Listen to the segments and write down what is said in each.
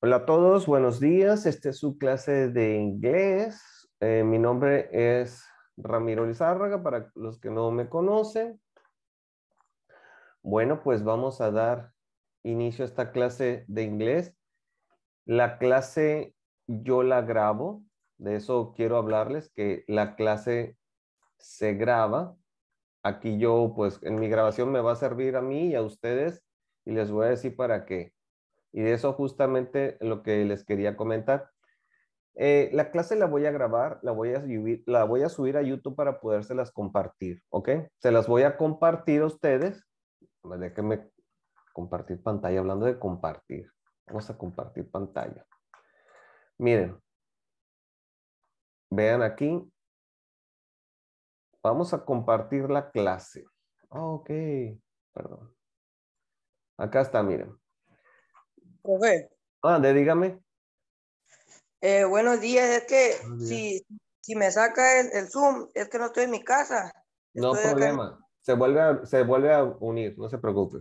Hola a todos, buenos días. Esta es su clase de inglés. Eh, mi nombre es Ramiro Lizárraga, para los que no me conocen. Bueno, pues vamos a dar inicio a esta clase de inglés. La clase yo la grabo, de eso quiero hablarles, que la clase se graba. Aquí yo, pues en mi grabación me va a servir a mí y a ustedes y les voy a decir para qué y de eso justamente lo que les quería comentar. Eh, la clase la voy a grabar, la voy a, subir, la voy a subir a YouTube para podérselas compartir, ¿ok? Se las voy a compartir a ustedes. Déjenme compartir pantalla, hablando de compartir. Vamos a compartir pantalla. Miren, vean aquí. Vamos a compartir la clase. Ah, ok, perdón. Acá está, miren. Profe. Ande, dígame. Eh, buenos días, es que si, si, me saca el, Zoom, es que no estoy en mi casa. No problema, se vuelve, a, se vuelve a unir, no se preocupe.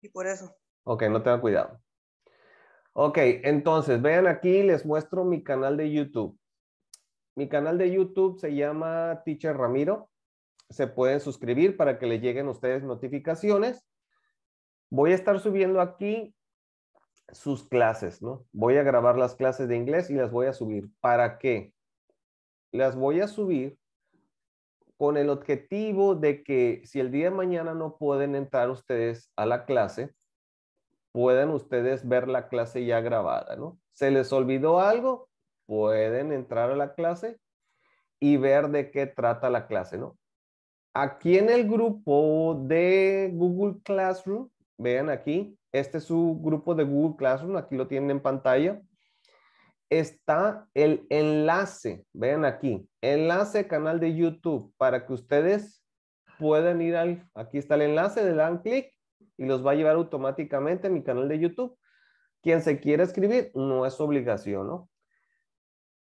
Y por eso. Ok, no tenga cuidado. Ok, entonces, vean aquí, les muestro mi canal de YouTube. Mi canal de YouTube se llama Teacher Ramiro. Se pueden suscribir para que les lleguen ustedes notificaciones. Voy a estar subiendo aquí sus clases, ¿no? Voy a grabar las clases de inglés y las voy a subir. ¿Para qué? Las voy a subir con el objetivo de que si el día de mañana no pueden entrar ustedes a la clase, pueden ustedes ver la clase ya grabada, ¿no? ¿Se les olvidó algo? Pueden entrar a la clase y ver de qué trata la clase, ¿no? Aquí en el grupo de Google Classroom, vean aquí, este es su grupo de Google Classroom, aquí lo tienen en pantalla. Está el enlace, vean aquí, enlace canal de YouTube para que ustedes puedan ir al, aquí está el enlace, le dan clic y los va a llevar automáticamente a mi canal de YouTube. Quien se quiera escribir, no es obligación, ¿no?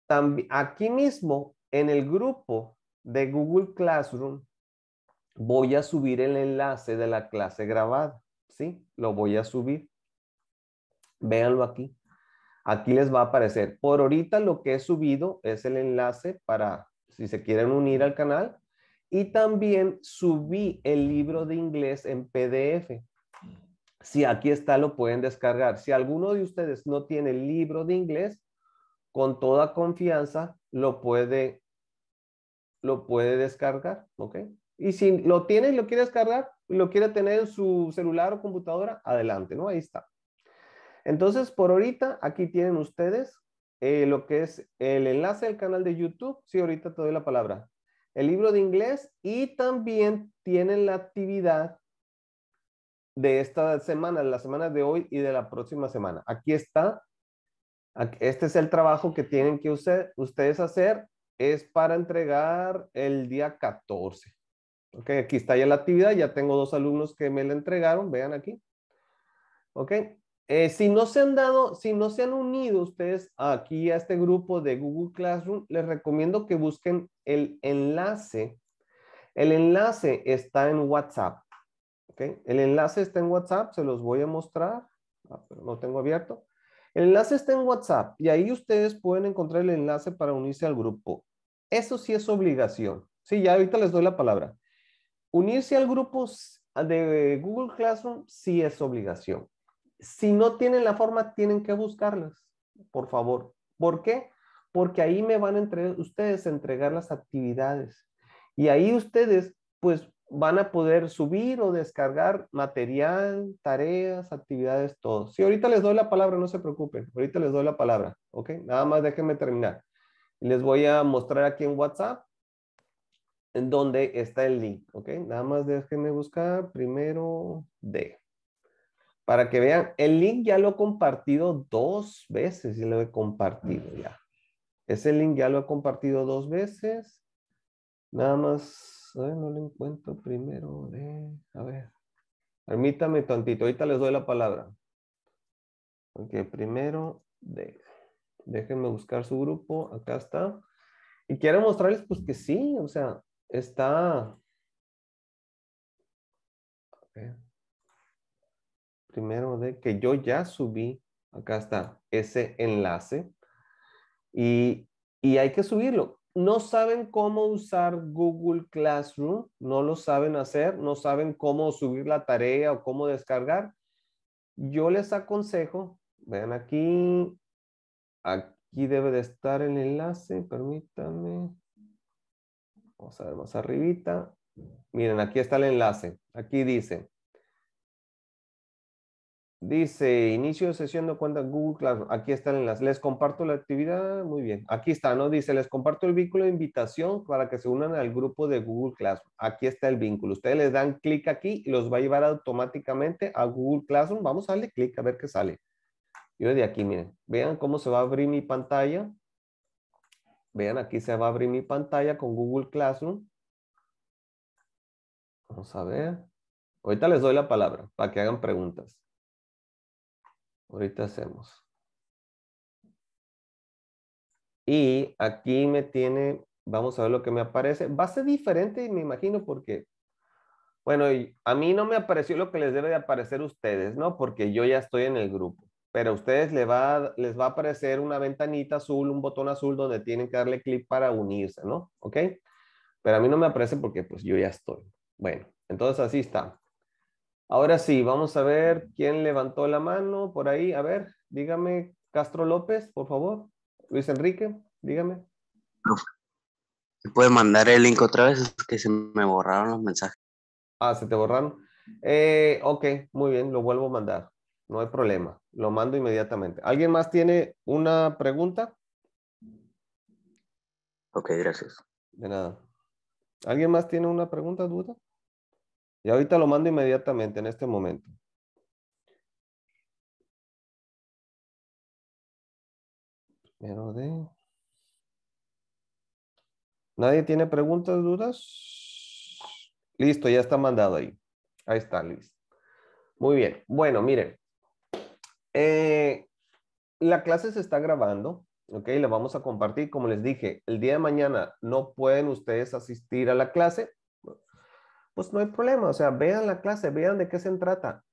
También, aquí mismo, en el grupo de Google Classroom, voy a subir el enlace de la clase grabada. ¿sí? Lo voy a subir. Véanlo aquí. Aquí les va a aparecer. Por ahorita lo que he subido es el enlace para si se quieren unir al canal. Y también subí el libro de inglés en PDF. Si aquí está, lo pueden descargar. Si alguno de ustedes no tiene el libro de inglés, con toda confianza lo puede, lo puede descargar, ¿ok? Y si lo tiene y lo quiere descargar, lo quiere tener en su celular o computadora, adelante, ¿no? Ahí está. Entonces, por ahorita, aquí tienen ustedes eh, lo que es el enlace al canal de YouTube. Sí, ahorita te doy la palabra. El libro de inglés y también tienen la actividad de esta semana, de la semana de hoy y de la próxima semana. Aquí está. Este es el trabajo que tienen que usted, ustedes hacer. Es para entregar el día 14 aquí está ya la actividad, ya tengo dos alumnos que me la entregaron, vean aquí. Ok, eh, si no se han dado, si no se han unido ustedes aquí a este grupo de Google Classroom, les recomiendo que busquen el enlace. El enlace está en WhatsApp. El enlace está en WhatsApp, se los voy a mostrar. Ah, no tengo abierto. El enlace está en WhatsApp y ahí ustedes pueden encontrar el enlace para unirse al grupo. Eso sí es obligación. Sí, ya ahorita les doy la palabra. Unirse al grupo de Google Classroom sí es obligación. Si no tienen la forma, tienen que buscarlas, por favor. ¿Por qué? Porque ahí me van a entregar, ustedes entregar las actividades. Y ahí ustedes, pues, van a poder subir o descargar material, tareas, actividades, todo. Si ahorita les doy la palabra, no se preocupen. Ahorita les doy la palabra, ¿ok? Nada más déjenme terminar. Les voy a mostrar aquí en WhatsApp en donde está el link, ¿ok? Nada más déjenme buscar primero D. Para que vean, el link ya lo he compartido dos veces y lo he compartido ya. Ese link ya lo he compartido dos veces. Nada más, ay, no lo encuentro primero de, a ver. Permítame tantito, ahorita les doy la palabra. Ok, primero de, déjenme buscar su grupo, acá está. Y quiero mostrarles pues que sí, o sea, está... Primero de que yo ya subí, acá está, ese enlace. Y, y hay que subirlo. No saben cómo usar Google Classroom, no lo saben hacer, no saben cómo subir la tarea o cómo descargar. Yo les aconsejo, vean aquí, aquí debe de estar el enlace, permítanme. Vamos a ver más arribita. Miren, aquí está el enlace. Aquí dice. Dice, inicio de sesión de cuenta Google Classroom. Aquí está el enlace. Les comparto la actividad. Muy bien. Aquí está, ¿no? Dice, les comparto el vínculo de invitación para que se unan al grupo de Google Classroom. Aquí está el vínculo. Ustedes les dan clic aquí y los va a llevar automáticamente a Google Classroom. Vamos a darle clic a ver qué sale. Yo de aquí, miren. Vean cómo se va a abrir mi pantalla. Vean, aquí se va a abrir mi pantalla con Google Classroom. Vamos a ver. Ahorita les doy la palabra para que hagan preguntas. Ahorita hacemos. Y aquí me tiene, vamos a ver lo que me aparece. Va a ser diferente, me imagino, porque, bueno, a mí no me apareció lo que les debe de aparecer ustedes, ¿no? Porque yo ya estoy en el grupo pero a ustedes les va, a aparecer una ventanita azul, un botón azul donde tienen que darle clic para unirse, ¿no? ¿Ok? Pero a mí no me aparece porque pues yo ya estoy. Bueno, entonces así está. Ahora sí, vamos a ver quién levantó la mano por ahí. A ver, dígame Castro López, por favor. Luis Enrique, dígame. ¿Se puede mandar el link otra vez? Es que se me borraron los mensajes. Ah, se te borraron. Eh, ok, muy bien, lo vuelvo a mandar. No hay problema. Lo mando inmediatamente. ¿Alguien más tiene una pregunta? Ok, gracias. De nada. ¿Alguien más tiene una pregunta, duda? Y ahorita lo mando inmediatamente en este momento. Primero de... ¿Nadie tiene preguntas, dudas? Listo, ya está mandado ahí. Ahí está, listo. Muy bien. Bueno, miren. Eh, la clase se está grabando, ¿ok? La vamos a compartir. Como les dije, el día de mañana no pueden ustedes asistir a la clase. Pues no hay problema, o sea, vean la clase, vean de qué se trata.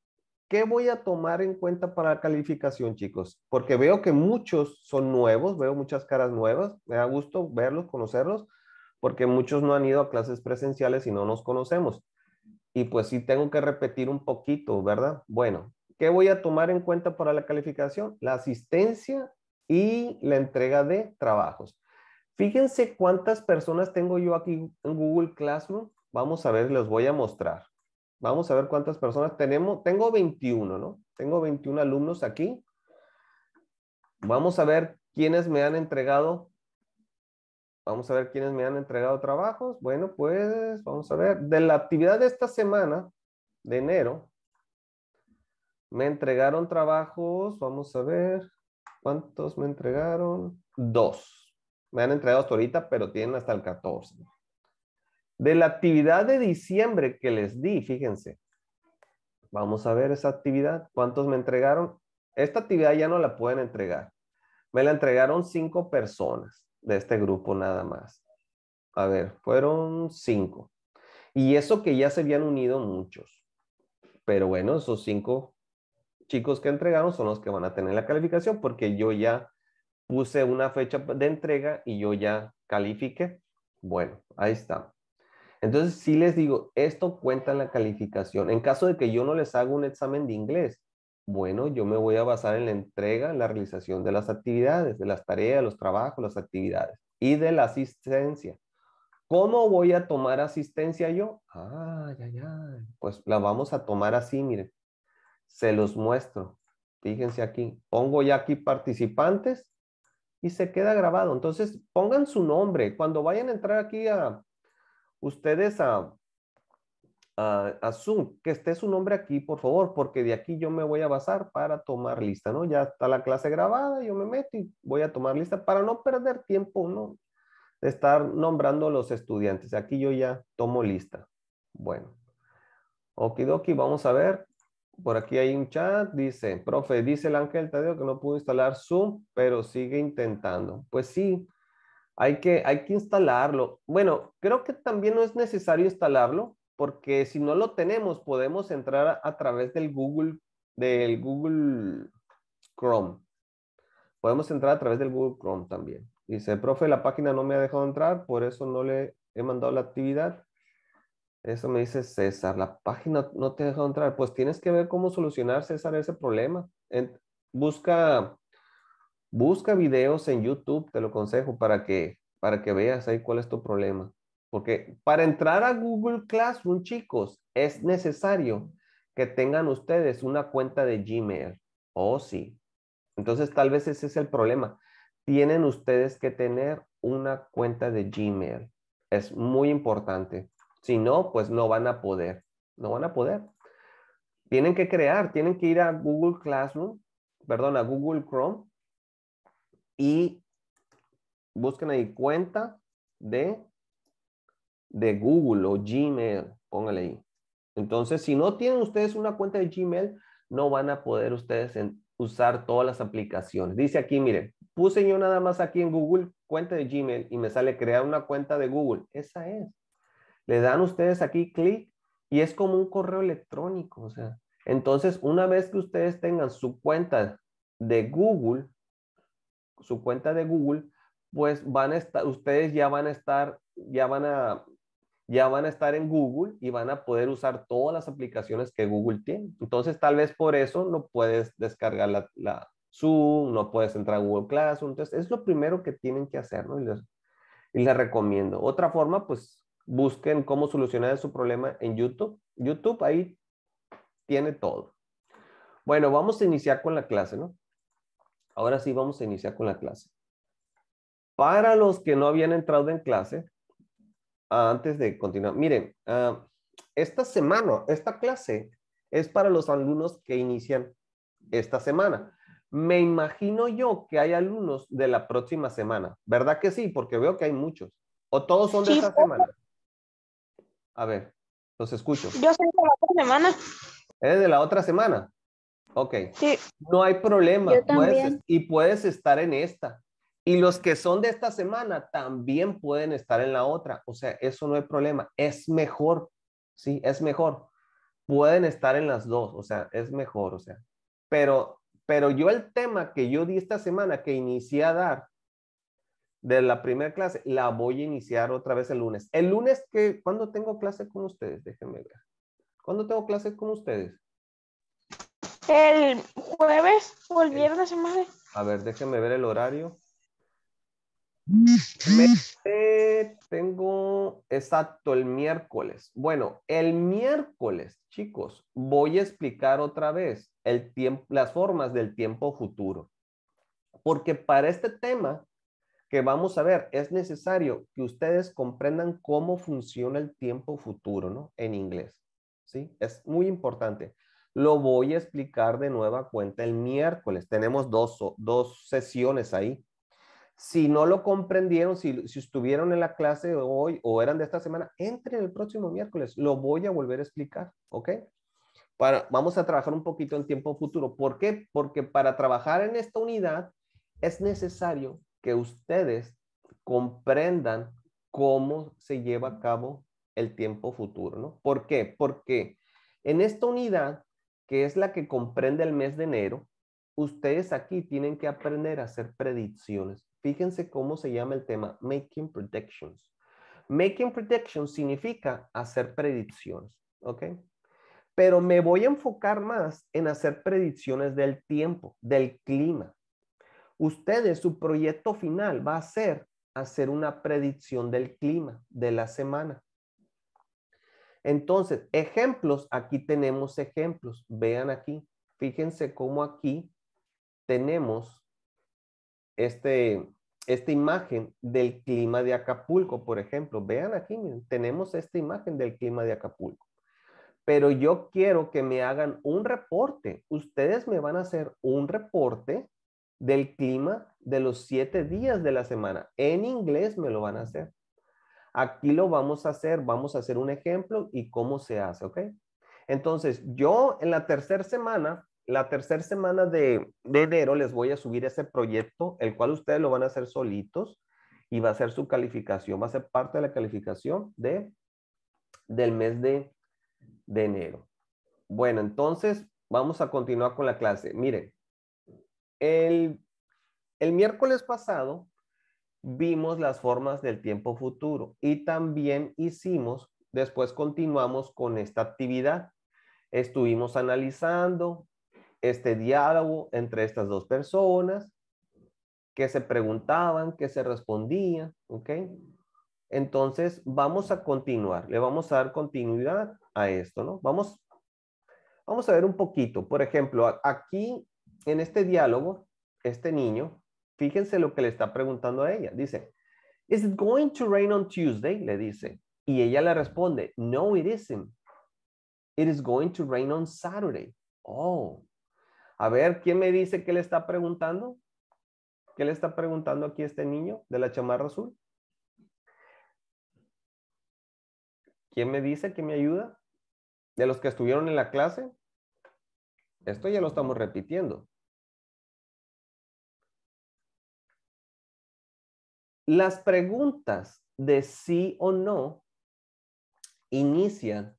¿Qué voy a tomar en cuenta para la calificación, chicos? Porque veo que muchos son nuevos, veo muchas caras nuevas, me da gusto verlos, conocerlos, porque muchos no han ido a clases presenciales y no nos conocemos. Y pues sí tengo que repetir un poquito, ¿verdad? Bueno, ¿Qué voy a tomar en cuenta para la calificación? La asistencia y la entrega de trabajos. Fíjense cuántas personas tengo yo aquí en Google Classroom. Vamos a ver, les voy a mostrar. Vamos a ver cuántas personas tenemos. Tengo 21, ¿no? Tengo 21 alumnos aquí. Vamos a ver quiénes me han entregado. Vamos a ver quiénes me han entregado trabajos. Bueno, pues vamos a ver. De la actividad de esta semana, de enero, me entregaron trabajos, vamos a ver, ¿cuántos me entregaron? Dos. Me han entregado hasta ahorita, pero tienen hasta el 14. De la actividad de diciembre que les di, fíjense. Vamos a ver esa actividad. ¿Cuántos me entregaron? Esta actividad ya no la pueden entregar. Me la entregaron cinco personas de este grupo nada más. A ver, fueron cinco. Y eso que ya se habían unido muchos. Pero bueno, esos cinco chicos que entregaron son los que van a tener la calificación porque yo ya puse una fecha de entrega y yo ya califique. Bueno, ahí está. Entonces, si les digo, esto cuenta en la calificación. En caso de que yo no les haga un examen de inglés, bueno, yo me voy a basar en la entrega, la realización de las actividades, de las tareas, los trabajos, las actividades y de la asistencia. ¿Cómo voy a tomar asistencia yo? Ah, ya, ya. Pues la vamos a tomar así, miren se los muestro. Fíjense aquí, pongo ya aquí participantes y se queda grabado. Entonces, pongan su nombre. Cuando vayan a entrar aquí a ustedes a, a, Zoom, que esté su nombre aquí, por favor, porque de aquí yo me voy a basar para tomar lista, ¿no? Ya está la clase grabada, yo me meto y voy a tomar lista para no perder tiempo, ¿no? De estar nombrando los estudiantes. Aquí yo ya tomo lista. Bueno. Okidoki, vamos a ver. Por aquí hay un chat, dice, profe, dice el Ángel Tadeo que no pudo instalar Zoom, pero sigue intentando. Pues sí, hay que, hay que instalarlo. Bueno, creo que también no es necesario instalarlo, porque si no lo tenemos, podemos entrar a, través del Google, del Google Chrome. Podemos entrar a través del Google Chrome también. Dice, profe, la página no me ha dejado entrar, por eso no le he mandado la actividad. Eso me dice César, la página no te deja entrar. Pues tienes que ver cómo solucionar, César, ese problema. busca, busca videos en YouTube, te lo consejo para que, para que veas ahí cuál es tu problema. Porque para entrar a Google Classroom, chicos, es necesario que tengan ustedes una cuenta de Gmail. Oh, sí. Entonces, tal vez ese es el problema. Tienen ustedes que tener una cuenta de Gmail. Es muy importante. Si no, pues no van a poder, no van a poder. Tienen que crear, tienen que ir a Google Classroom, perdón, a Google Chrome y busquen ahí cuenta de, de Google o Gmail, póngale ahí. Entonces, si no tienen ustedes una cuenta de Gmail, no van a poder ustedes usar todas las aplicaciones. Dice aquí, mire, puse yo nada más aquí en Google cuenta de Gmail y me sale crear una cuenta de Google. Esa es. Le dan ustedes aquí clic y es como un correo electrónico. O sea, entonces, una vez que ustedes tengan su cuenta de Google, su cuenta de Google, pues van a estar, ustedes ya van a estar, ya van a, ya van a estar en Google y van a poder usar todas las aplicaciones que Google tiene. Entonces, tal vez por eso no puedes descargar la, la Zoom, no puedes entrar a Google Classroom. Entonces, es lo primero que tienen que hacer, ¿no? Y les, y les recomiendo. Otra forma, pues, Busquen cómo solucionar su problema en YouTube. YouTube ahí tiene todo. Bueno, vamos a iniciar con la clase, ¿no? Ahora sí vamos a iniciar con la clase. Para los que no habían entrado en clase, antes de continuar, miren, ah, esta semana, esta clase es para los alumnos que inician esta semana. Me imagino yo que hay alumnos de la próxima semana, ¿verdad que sí? Porque veo que hay muchos. ¿O todos son de esta semana? A ver, los escucho. Yo soy de la otra semana. ¿Eres de la otra semana? Ok. Sí. No hay problema. Yo y puedes estar en esta. Y los que son de esta semana también pueden estar en la otra. O sea, eso no hay problema. Es mejor. Sí, es mejor. Pueden estar en las dos. O sea, es mejor. O sea, pero, pero yo el tema que yo di esta semana, que inicié a dar, de la primera clase, la voy a iniciar otra vez el lunes. El lunes, que, ¿cuándo tengo clase con ustedes? Déjenme ver. ¿Cuándo tengo clase con ustedes? El jueves o el viernes, madre. A ver, déjenme ver el horario. Mm. tengo exacto el miércoles. Bueno, el miércoles, chicos, voy a explicar otra vez el las formas del tiempo futuro. Porque para este tema vamos a ver, es necesario que ustedes comprendan cómo funciona el tiempo futuro, ¿no? En inglés, ¿sí? Es muy importante. Lo voy a explicar de nueva cuenta el miércoles. Tenemos dos, dos sesiones ahí. Si no lo comprendieron, si, si estuvieron en la clase hoy o eran de esta semana, entre el próximo miércoles. Lo voy a volver a explicar, ¿ok? Para, vamos a trabajar un poquito en tiempo futuro. ¿Por qué? Porque para trabajar en esta unidad es necesario que ustedes comprendan cómo se lleva a cabo el tiempo futuro, ¿no? ¿Por qué? Porque en esta unidad, que es la que comprende el mes de enero, ustedes aquí tienen que aprender a hacer predicciones. Fíjense cómo se llama el tema, making predictions. Making predictions significa hacer predicciones, ¿ok? Pero me voy a enfocar más en hacer predicciones del tiempo, del clima, Ustedes, su proyecto final va a ser hacer una predicción del clima de la semana. Entonces, ejemplos, aquí tenemos ejemplos. Vean aquí, fíjense cómo aquí tenemos este, esta imagen del clima de Acapulco, por ejemplo. Vean aquí, tenemos esta imagen del clima de Acapulco. Pero yo quiero que me hagan un reporte. Ustedes me van a hacer un reporte del clima de los siete días de la semana. En inglés me lo van a hacer. Aquí lo vamos a hacer, vamos a hacer un ejemplo y cómo se hace, ¿ok? Entonces, yo en la tercera semana, la tercera semana de, enero les voy a subir ese proyecto, el cual ustedes lo van a hacer solitos y va a ser su calificación, va a ser parte de la calificación de, del mes de, de enero. Bueno, entonces vamos a continuar con la clase. Miren, el, el miércoles pasado vimos las formas del tiempo futuro y también hicimos, después continuamos con esta actividad. Estuvimos analizando este diálogo entre estas dos personas, que se preguntaban, que se respondían, ¿ok? Entonces, vamos a continuar, le vamos a dar continuidad a esto, ¿no? Vamos, vamos a ver un poquito, por ejemplo, aquí en este diálogo, este niño, fíjense lo que le está preguntando a ella. Dice, Is it going to rain on Tuesday? Le dice. Y ella le responde, No, it isn't. It is going to rain on Saturday. Oh. A ver, ¿quién me dice qué le está preguntando? ¿Qué le está preguntando aquí este niño de la chamarra azul? ¿Quién me dice? que me ayuda? ¿De los que estuvieron en la clase? Esto ya lo estamos repitiendo. Las preguntas de sí o no inician.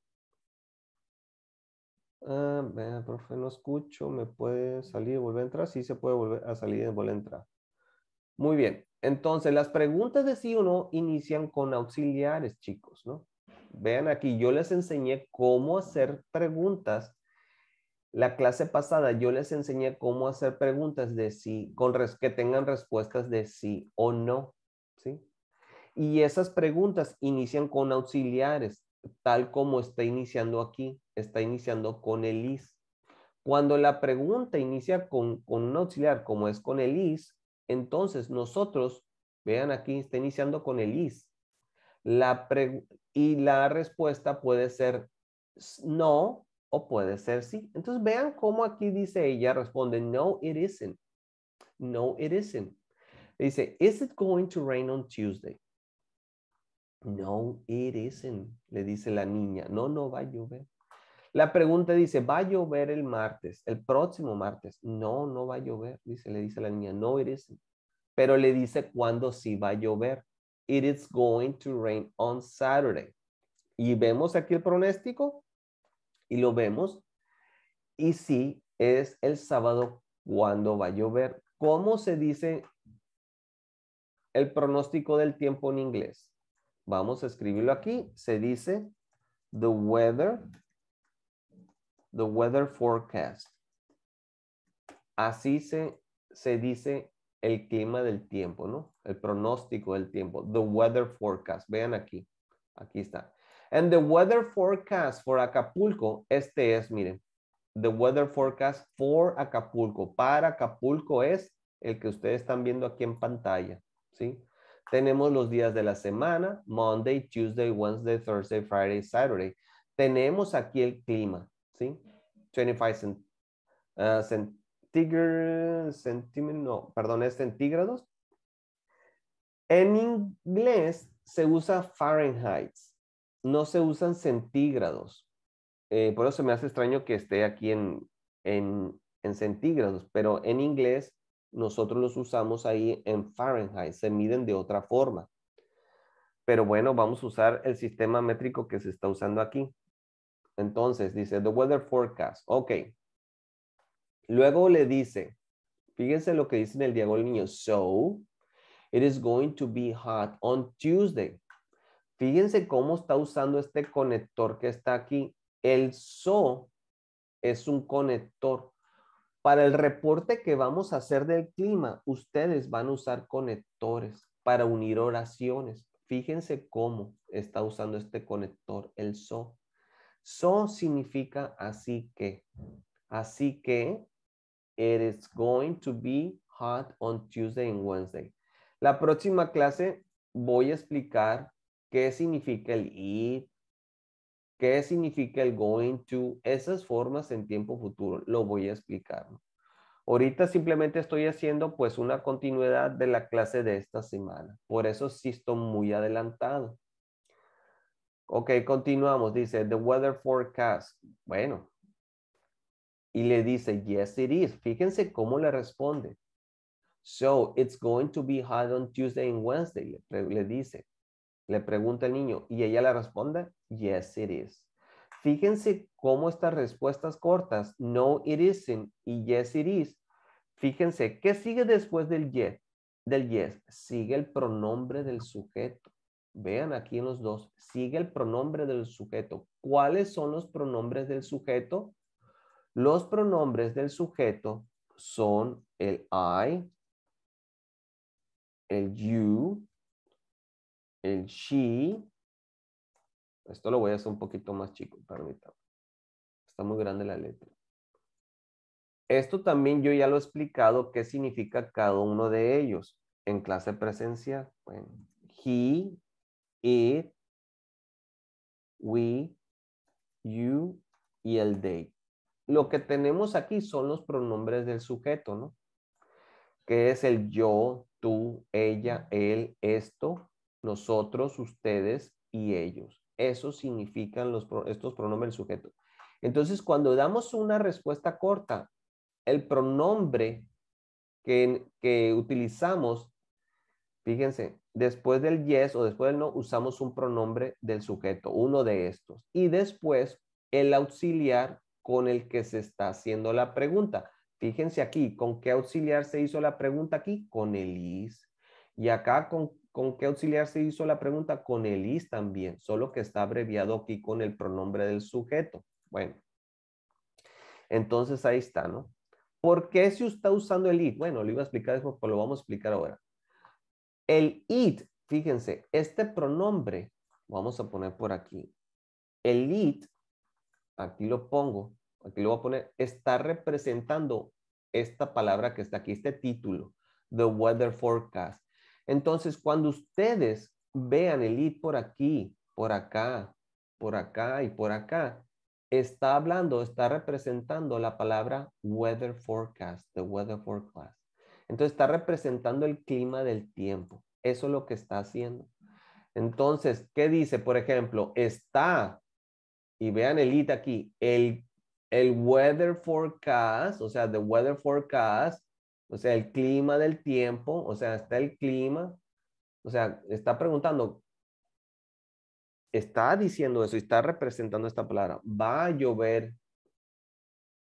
Ah, profe, no escucho, ¿me puede salir y volver a entrar? Sí, se puede volver a salir y volver a entrar. Muy bien, entonces las preguntas de sí o no inician con auxiliares, chicos, ¿no? Vean aquí, yo les enseñé cómo hacer preguntas. La clase pasada yo les enseñé cómo hacer preguntas de sí, con que tengan respuestas de sí o no. Y esas preguntas inician con auxiliares, tal como está iniciando aquí, está iniciando con el is. Cuando la pregunta inicia con, un auxiliar, como es con el is, entonces nosotros, vean aquí, está iniciando con el is. La y la respuesta puede ser no o puede ser sí. Entonces vean cómo aquí dice ella, responde, no, it isn't. No, it isn't. Dice, is it going to rain on Tuesday? No, it isn't, le dice la niña. No, no va a llover. La pregunta dice, ¿va a llover el martes? El próximo martes. No, no va a llover, dice, le dice la niña. No, it isn't. Pero le dice cuándo sí va a llover. It is going to rain on Saturday. Y vemos aquí el pronóstico. y lo vemos. Y sí, es el sábado cuando va a llover. ¿Cómo se dice el pronóstico del tiempo en inglés? Vamos a escribirlo aquí. Se dice the weather, the weather forecast. Así se, se dice el clima del tiempo, ¿no? El pronóstico del tiempo, the weather forecast. Vean aquí, aquí está. And the weather forecast for Acapulco, este es, miren, the weather forecast for Acapulco. Para Acapulco es el que ustedes están viendo aquí en pantalla, ¿sí? Tenemos los días de la semana, Monday, Tuesday, Wednesday, Thursday, Friday, Saturday. Tenemos aquí el clima, ¿sí? 25 ah, centígrados, no, perdón, es centígrados. En inglés se usa Fahrenheit, no se usan centígrados. Eh, por eso me hace extraño que esté aquí en, en, en centígrados, pero en inglés nosotros los usamos ahí en Fahrenheit, se miden de otra forma. Pero bueno, vamos a usar el sistema métrico que se está usando aquí. Entonces, dice, the weather forecast. Ok. Luego le dice, fíjense lo que dice en el del niño. So, it is going to be hot on Tuesday. Fíjense cómo está usando este conector que está aquí. El so es un conector. Para el reporte que vamos a hacer del clima, ustedes van a usar conectores para unir oraciones. Fíjense cómo está usando este conector, el so. So significa así que. Así que it is going to be hot on Tuesday and Wednesday. La próxima clase voy a explicar qué significa el it, ¿Qué significa el going to? Esas formas en tiempo futuro, lo voy a explicar. Ahorita simplemente estoy haciendo pues una continuidad de la clase de esta semana. Por eso sí estoy muy adelantado. Ok, continuamos. Dice, the weather forecast. Bueno. Y le dice, yes, it is. Fíjense cómo le responde. So, it's going to be hot on Tuesday and Wednesday. Le, le dice. Le pregunta el niño. Y ella le responde, Yes, it is. Fíjense cómo estas respuestas cortas, no, it isn't y yes, it is. Fíjense, ¿qué sigue después del yes? Del yes, sigue el pronombre del sujeto. Vean aquí en los dos, sigue el pronombre del sujeto. ¿Cuáles son los pronombres del sujeto? Los pronombres del sujeto son el I, el you, el she, esto lo voy a hacer un poquito más chico, permítame. Está muy grande la letra. Esto también yo ya lo he explicado qué significa cada uno de ellos en clase presencial. he, it, we, you y el they. Lo que tenemos aquí son los pronombres del sujeto, ¿no? Que es el yo, tú, ella, él, esto, nosotros, ustedes y ellos. Eso significan los, estos pronombres del sujeto. Entonces, cuando damos una respuesta corta, el pronombre que, que utilizamos, fíjense, después del yes o después del no, usamos un pronombre del sujeto, uno de estos. Y después, el auxiliar con el que se está haciendo la pregunta. Fíjense aquí, ¿con qué auxiliar se hizo la pregunta aquí? Con el is. Y acá, ¿con ¿Con qué auxiliar se hizo la pregunta? Con el is también, solo que está abreviado aquí con el pronombre del sujeto. Bueno, entonces ahí está, ¿no? ¿Por qué se está usando el it? Bueno, lo iba a explicar después, pero lo vamos a explicar ahora. El it, fíjense, este pronombre, vamos a poner por aquí. El it, aquí lo pongo, aquí lo voy a poner, está representando esta palabra que está aquí, este título, The Weather Forecast. Entonces, cuando ustedes vean el it por aquí, por acá, por acá y por acá, está hablando, está representando la palabra weather forecast, the weather forecast. Entonces, está representando el clima del tiempo. Eso es lo que está haciendo. Entonces, ¿qué dice? Por ejemplo, está, y vean el it aquí, el, el weather forecast, o sea, the weather forecast o sea, el clima del tiempo, o sea, está el clima, o sea, está preguntando, está diciendo eso está representando esta palabra, va a llover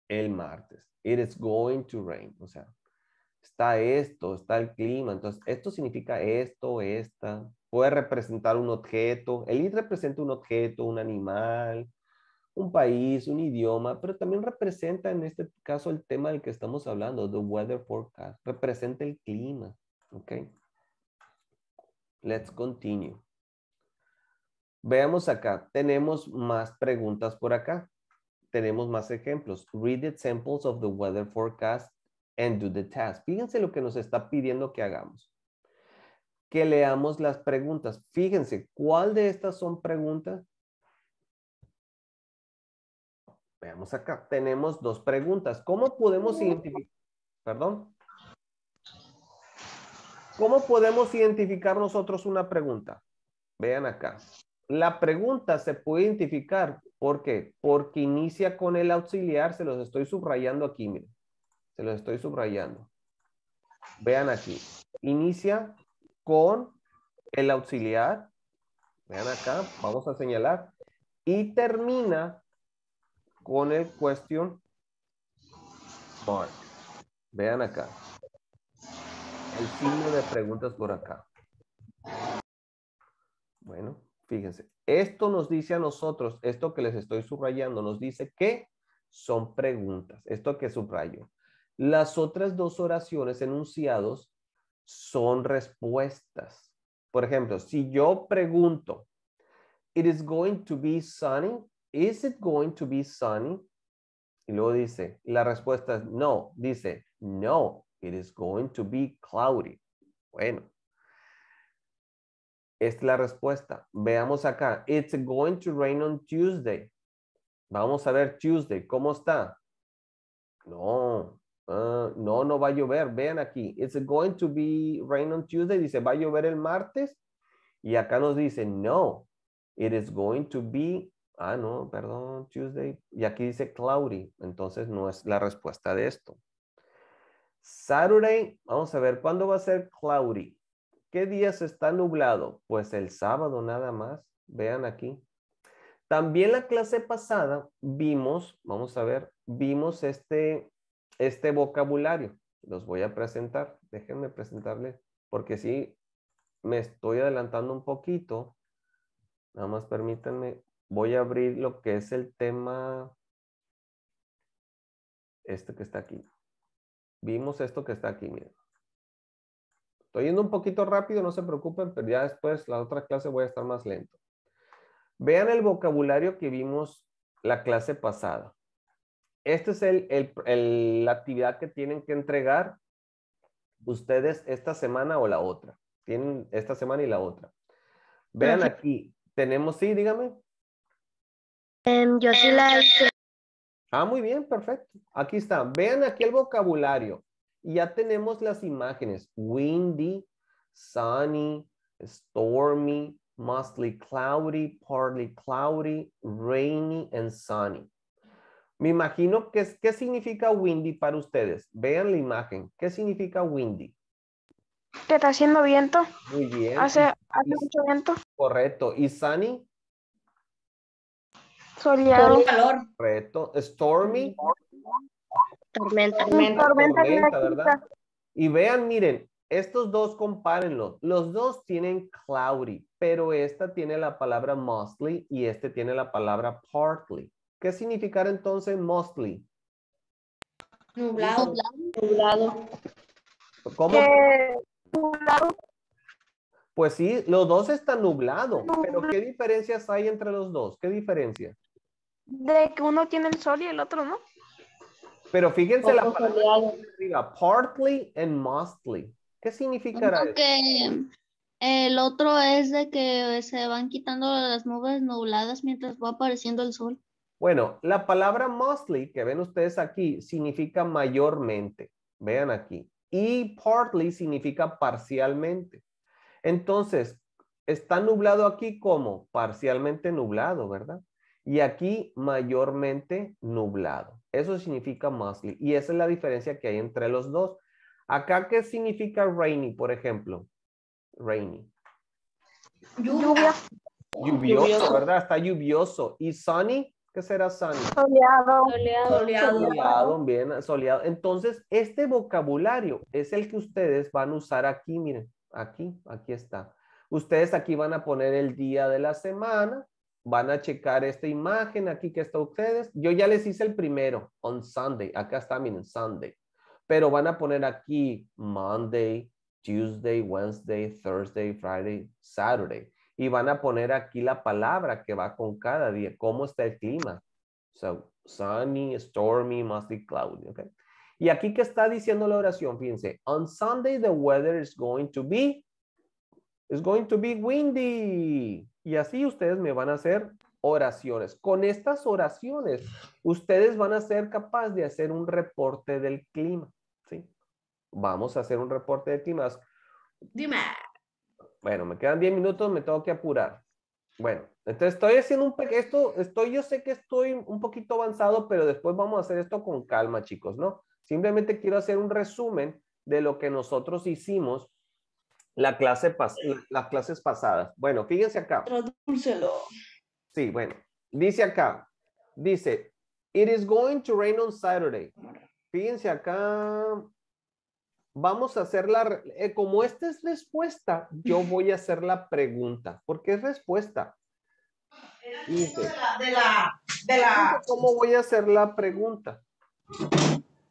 el martes, it is going to rain, o sea, está esto, está el clima, entonces esto significa esto, esta, puede representar un objeto, el ir representa un objeto, un animal, un país, un idioma, pero también representa en este caso el tema del que estamos hablando, the weather forecast, representa el clima, ¿ok? Let's continue. Veamos acá, tenemos más preguntas por acá. Tenemos más ejemplos. Read the samples of the weather forecast and do the task. Fíjense lo que nos está pidiendo que hagamos. Que leamos las preguntas. Fíjense, ¿cuál de estas son preguntas? Veamos acá, tenemos dos preguntas. ¿Cómo podemos mm. identificar? Perdón. ¿Cómo podemos identificar nosotros una pregunta? Vean acá. La pregunta se puede identificar, ¿por qué? Porque inicia con el auxiliar, se los estoy subrayando aquí, miren. Se los estoy subrayando. Vean aquí. Inicia con el auxiliar. Vean acá, vamos a señalar. Y termina con el question mark. Vean acá. El signo de preguntas por acá. Bueno, fíjense. Esto nos dice a nosotros, esto que les estoy subrayando, nos dice que son preguntas. Esto que subrayo. Las otras dos oraciones enunciados son respuestas. Por ejemplo, si yo pregunto, it is going to be sunny, is it going to be sunny? Y luego dice, la respuesta es no. Dice, no, it is going to be cloudy. Bueno, esta es la respuesta. Veamos acá. It's going to rain on Tuesday. Vamos a ver Tuesday. ¿Cómo está? No. Ah, no, no va a llover. Vean aquí. It's going to be rain on Tuesday. Dice, ¿va a llover el martes? Y acá nos dice, no. It is going to be Ah, no, perdón, Tuesday. Y aquí dice cloudy, entonces no es la respuesta de esto. Saturday, vamos a ver, ¿cuándo va a ser cloudy? ¿Qué días está nublado? Pues el sábado nada más, vean aquí. También la clase pasada vimos, vamos a ver, vimos este, este vocabulario. Los voy a presentar, déjenme presentarles, porque sí, me estoy adelantando un poquito. Nada más permítanme voy a abrir lo que es el tema, este que está aquí. Vimos esto que está aquí, miren. Estoy yendo un poquito rápido, no se preocupen, pero ya después, la otra clase voy a estar más lento. Vean el vocabulario que vimos la clase pasada. Esta es el, la actividad que tienen que entregar ustedes esta semana o la otra. Tienen esta semana y la otra. Vean aquí, tenemos, sí, dígame. Em, yo la em, Ah, muy bien, perfecto. Aquí está. Vean aquí el vocabulario. Ya tenemos las imágenes. Windy, sunny, stormy, mostly cloudy, partly cloudy, rainy and sunny. Me imagino que, ¿qué significa windy para ustedes? Vean la imagen. ¿Qué significa windy? Que está haciendo viento. Muy bien. hace mucho viento. Correcto. ¿Y sunny? Calor. Reto. Stormy. Tormenta. Tormenta, tormenta, ¿verdad? Y vean, miren, estos dos compárenlos. Los dos tienen cloudy, pero esta tiene la palabra mostly y este tiene la palabra partly. ¿Qué significará entonces mostly? Nublado. Nublado. ¿Cómo? Eh, nublado. Pues sí, los dos están nublados, pero ¿qué diferencias hay entre los dos? ¿Qué diferencias? De que uno tiene el sol y el otro no. Pero fíjense la palabra partly and mostly. ¿Qué significará eso? Que el otro es de que se van quitando las nubes nubladas mientras va apareciendo el sol. Bueno, la palabra mostly que ven ustedes aquí significa mayormente. Vean aquí. Y partly significa parcialmente. Entonces, está nublado aquí como parcialmente nublado, ¿verdad? Y aquí mayormente nublado. Eso significa mostly. Y esa es la diferencia que hay entre los dos. Acá, ¿qué significa rainy, por ejemplo? Rainy. Lluvioso, ¿verdad? Está lluvioso. ¿Y sunny? ¿Qué será sunny? Soleado. Soleado. soleado. Bien, soleado. Entonces, este vocabulario es el que ustedes van a usar aquí, miren. Aquí, aquí está. Ustedes aquí van a poner el día de la semana, van a checar esta imagen aquí que está ustedes. Yo ya les hice el primero, on Sunday. Acá está, miren, Sunday. Pero van a poner aquí Monday, Tuesday, Wednesday, Thursday, Friday, Saturday. Y van a poner aquí la palabra que va con cada día, cómo está el clima. So, sunny, stormy, mostly cloudy, okay? Y aquí que está diciendo la oración, fíjense, on Sunday the weather is going to be, is going to be windy. Y así ustedes me van a hacer oraciones. Con estas oraciones, ustedes van a ser capaces de hacer un reporte del clima. ¿sí? Vamos a hacer un reporte de clima. Dime. Bueno, me quedan 10 minutos, me tengo que apurar. Bueno, entonces estoy haciendo un esto, estoy, yo sé que estoy un poquito avanzado, pero después vamos a hacer esto con calma, chicos, ¿no? Simplemente quiero hacer un resumen de lo que nosotros hicimos la clase las clases pasadas. Bueno, fíjense acá. Sí, bueno. Dice acá. Dice, it is going to rain on Saturday. Fíjense acá. Vamos a hacer la, eh, como esta es respuesta, yo voy a hacer la pregunta, porque es respuesta. ¿Cómo voy a hacer la pregunta?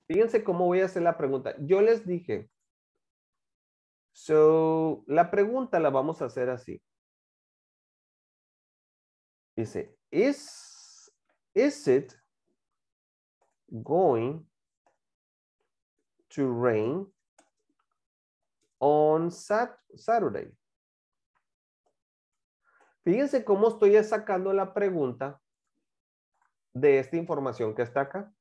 Fíjense cómo voy a hacer la pregunta. Yo les dije, So, la pregunta la vamos a hacer así. Dice, is, it going to rain on Saturday? Fíjense cómo estoy sacando la pregunta de esta información que está acá.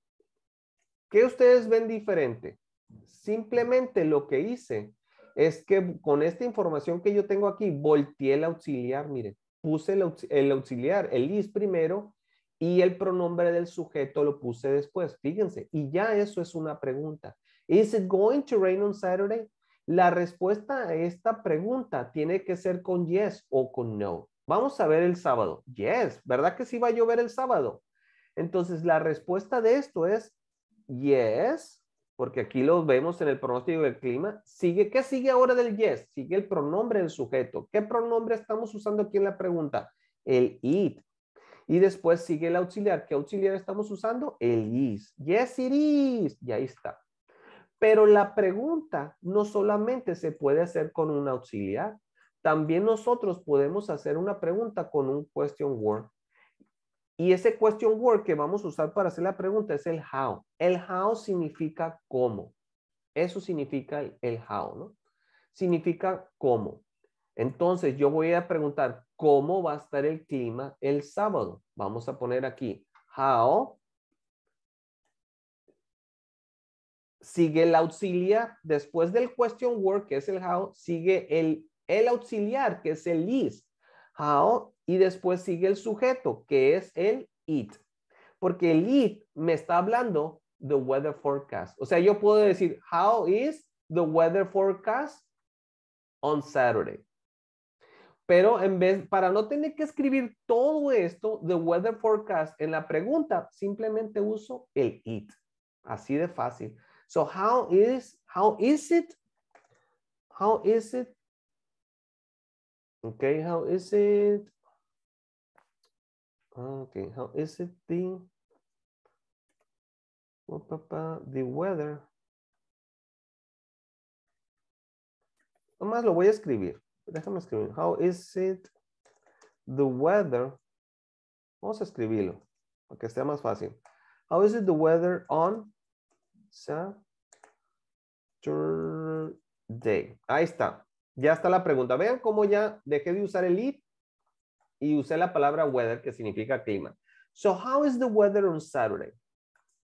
¿Qué ustedes ven diferente? Simplemente lo que hice es que con esta información que yo tengo aquí, volteé el auxiliar, miren, puse el, el auxiliar, el is primero y el pronombre del sujeto lo puse después, fíjense, y ya eso es una pregunta. ¿Is it going to rain on Saturday? La respuesta a esta pregunta tiene que ser con yes o con no. Vamos a ver el sábado. Yes, ¿verdad que sí va a llover el sábado? Entonces, la respuesta de esto es yes, porque aquí lo vemos en el pronóstico del clima, sigue, ¿qué sigue ahora del yes? Sigue el pronombre del sujeto. ¿Qué pronombre estamos usando aquí en la pregunta? El it. Y después sigue el auxiliar. ¿Qué auxiliar estamos usando? El is. Yes, it is. Y ahí está. Pero la pregunta no solamente se puede hacer con un auxiliar. También nosotros podemos hacer una pregunta con un question word. Y ese question word que vamos a usar para hacer la pregunta es el how. El how significa cómo. Eso significa el how, ¿no? Significa cómo. Entonces yo voy a preguntar cómo va a estar el clima el sábado. Vamos a poner aquí how. Sigue el auxiliar. Después del question word, que es el how, sigue el, el auxiliar, que es el is. How y después sigue el sujeto, que es el it. Porque el it me está hablando de weather forecast. O sea, yo puedo decir, how is the weather forecast on Saturday? Pero en vez, para no tener que escribir todo esto, the weather forecast en la pregunta, simplemente uso el it. Así de fácil. So, how is, how is it? How is it? Okay, how is it? Ah, okay, how is it the, oh, papa, the weather? Nomás lo voy a escribir. Déjame escribir. How is it the weather? Vamos a escribirlo para que sea más fácil. How is it the weather on Saturday? Ahí está. Ya está la pregunta. Vean cómo ya dejé de usar el it y usé la palabra weather, que significa clima. So, how is the weather on Saturday?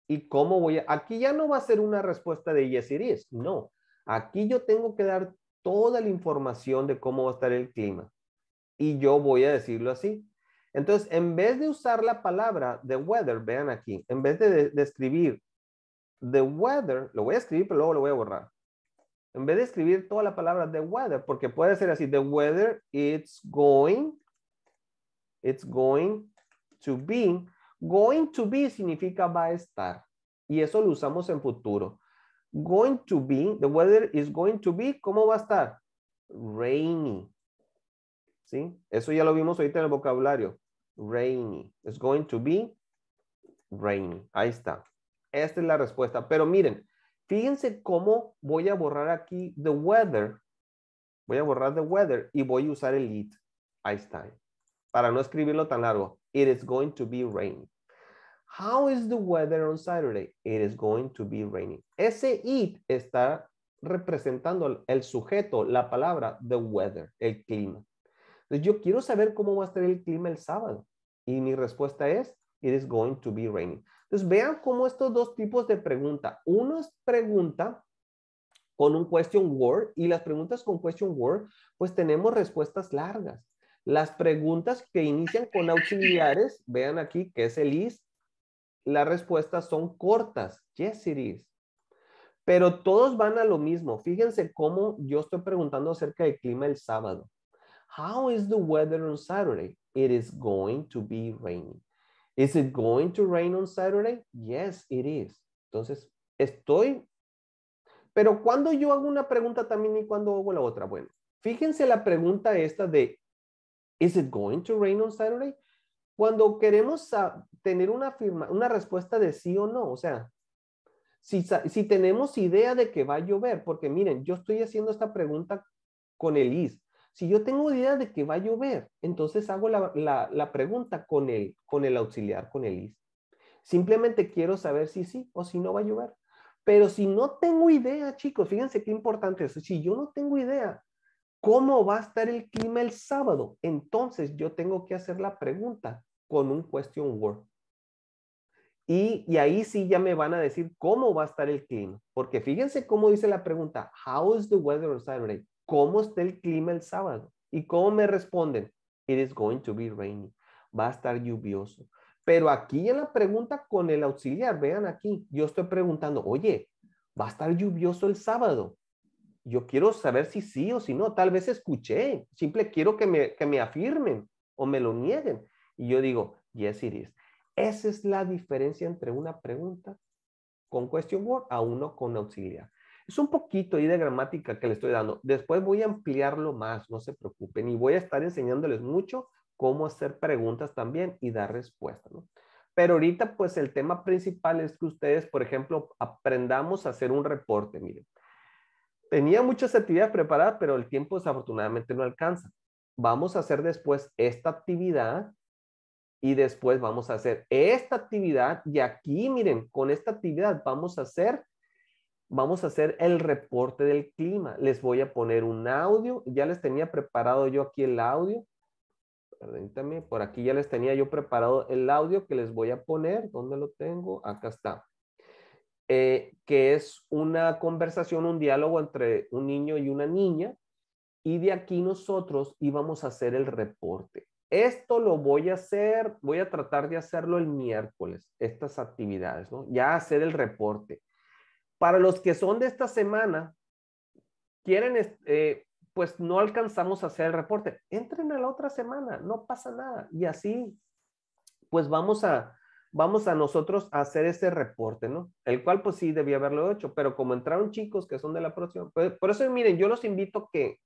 ¿Y cómo voy a...? Aquí ya no va a ser una respuesta de yes, it is. No. Aquí yo tengo que dar toda la información de cómo va a estar el clima. Y yo voy a decirlo así. Entonces, en vez de usar la palabra the weather, vean aquí, en vez de, describir the weather, lo voy a escribir, pero luego lo voy a borrar. En vez de escribir toda la palabra the weather, porque puede ser así, the weather it's going It's going to be. Going to be significa va a estar. Y eso lo usamos en futuro. Going to be, the weather is going to be, ¿cómo va a estar? Rainy. ¿Sí? Eso ya lo vimos ahorita en el vocabulario. Rainy. It's going to be rainy. Ahí está. Esta es la respuesta. Pero miren, fíjense cómo voy a borrar aquí the weather. Voy a borrar the weather y voy a usar el it. Ahí está para no escribirlo tan largo. It is going to be raining. How is the weather on Saturday? It is going to be raining. Ese it está representando el sujeto, la palabra, the weather, el clima. Entonces yo quiero saber cómo va a estar el clima el sábado. Y mi respuesta es, it is going to be raining. Entonces vean cómo estos dos tipos de pregunta. Uno es pregunta con un question word y las preguntas con question word, pues tenemos respuestas largas. Las preguntas que inician con auxiliares, vean aquí que es el is, las respuestas son cortas. Yes, it is. Pero todos van a lo mismo. Fíjense cómo yo estoy preguntando acerca del clima el sábado. How is the weather on Saturday? It is going to be raining. Is it going to rain on Saturday? Yes, it is. Entonces, estoy... Pero cuando yo hago una pregunta también y cuando hago la otra, bueno, fíjense la pregunta esta de Is it going to rain on Saturday? Cuando queremos tener una, una respuesta de sí o no, o sea, si, si, tenemos idea de que va a llover, porque miren, yo estoy haciendo esta pregunta con el is. Si yo tengo idea de que va a llover, entonces hago la, pregunta con el, con el auxiliar, con el is. Simplemente quiero saber si sí o si no va a llover. Pero si no tengo idea, chicos, fíjense qué importante es. Si yo no tengo idea, ¿Cómo va a estar el clima el sábado? Entonces yo tengo que hacer la pregunta con un question word. Y, ahí sí ya me van a decir cómo va a estar el clima. Porque fíjense cómo dice la pregunta, how is the weather on Saturday? ¿Cómo está el clima el sábado? ¿Y cómo me responden? It is going to be rainy. Va a estar lluvioso. Pero aquí en la pregunta con el auxiliar, vean aquí, yo estoy preguntando, oye, ¿va a estar lluvioso el sábado? yo quiero saber si sí o si no. Tal vez escuché, simple quiero que me, afirmen o me lo nieguen. Y yo digo, yes, it is. Esa es la diferencia entre una pregunta con question word a uno con auxiliar. Es un poquito ahí de gramática que le estoy dando. Después voy a ampliarlo más, no se preocupen. Y voy a estar enseñándoles mucho cómo hacer preguntas también y dar respuestas. Pero ahorita, pues el tema principal es que ustedes, por ejemplo, aprendamos a hacer un reporte. Miren, tenía muchas actividades preparadas, pero el tiempo desafortunadamente no alcanza. Vamos a hacer después esta actividad y después vamos a hacer esta actividad y aquí, miren, con esta actividad vamos a hacer vamos a hacer el reporte del clima. Les voy a poner un audio. Ya les tenía preparado yo aquí el audio. Permítanme, por aquí ya les tenía yo preparado el audio que les voy a poner. ¿Dónde lo tengo? Acá está. Eh, que es una conversación, un diálogo entre un niño y una niña, y de aquí nosotros íbamos a hacer el reporte. Esto lo voy a hacer, voy a tratar de hacerlo el miércoles, estas actividades, ¿no? Ya hacer el reporte. Para los que son de esta semana, quieren, eh, pues no alcanzamos a hacer el reporte. Entren a la otra semana, no pasa nada. Y así, pues vamos a, vamos a nosotros a hacer ese reporte, ¿no? El cual pues sí debía haberlo hecho, pero como entraron chicos que son de la próxima, pues, por eso miren, yo los invito que,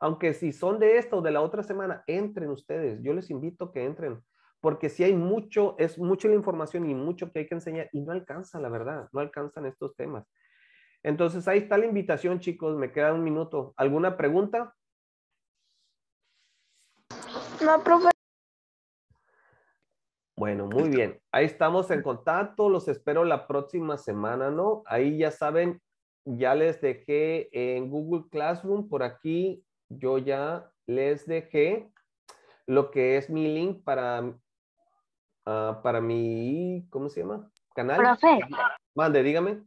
aunque si son de esta o de la otra semana, entren ustedes, yo les invito que entren, porque si hay mucho, es mucha la información y mucho que hay que enseñar y no alcanza, la verdad, no alcanzan estos temas. Entonces ahí está la invitación, chicos, me queda un minuto. ¿Alguna pregunta? No, profe. Bueno, muy bien. Ahí estamos en contacto. Los espero la próxima semana, ¿no? Ahí ya saben, ya les dejé en Google Classroom por aquí. Yo ya les dejé lo que es mi link para, mm, ah, para mi, ¿cómo se llama? Canal. Mande, dígame.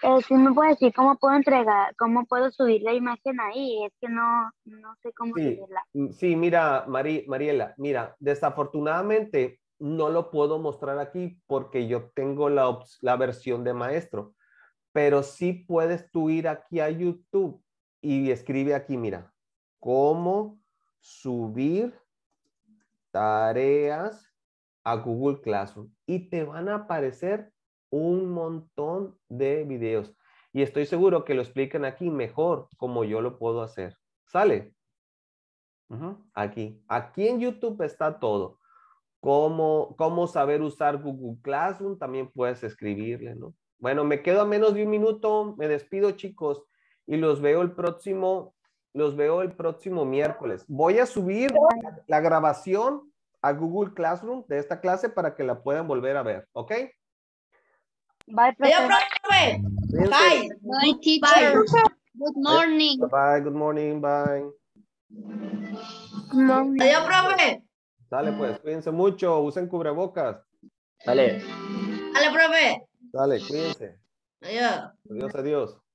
Pero eh, sí me puedes decir cómo puedo entregar, cómo puedo subir la imagen ahí, es que no, no sé cómo subirla. Mm, sí, mira, Mari, Mariela, mira, desafortunadamente no lo puedo mostrar aquí porque yo tengo la, versión de maestro, pero sí puedes tú ir aquí a YouTube y escribe aquí, mira, cómo subir tareas a Google Classroom y te van a aparecer un montón de videos. Y estoy seguro que lo explican aquí mejor como yo lo puedo hacer. ¿Sale? Aquí. Aquí en YouTube está todo. Cómo, cómo saber usar Google Classroom, también puedes escribirle, ¿no? Bueno, me quedo a menos de un minuto. Me despido, chicos. Y los veo el próximo, los veo el próximo miércoles. Voy a subir la grabación a Google Classroom de esta clase para que la puedan volver a ver, ¿ok? Bye, profe. Bye. Bye, teacher. Good morning. Bye, good morning, bye. Adiós, profe. Dale, pues, cuídense mucho, usen cubrebocas. Dale. Dale, profe. Dale, cuídense. Adiós. Adiós, adiós.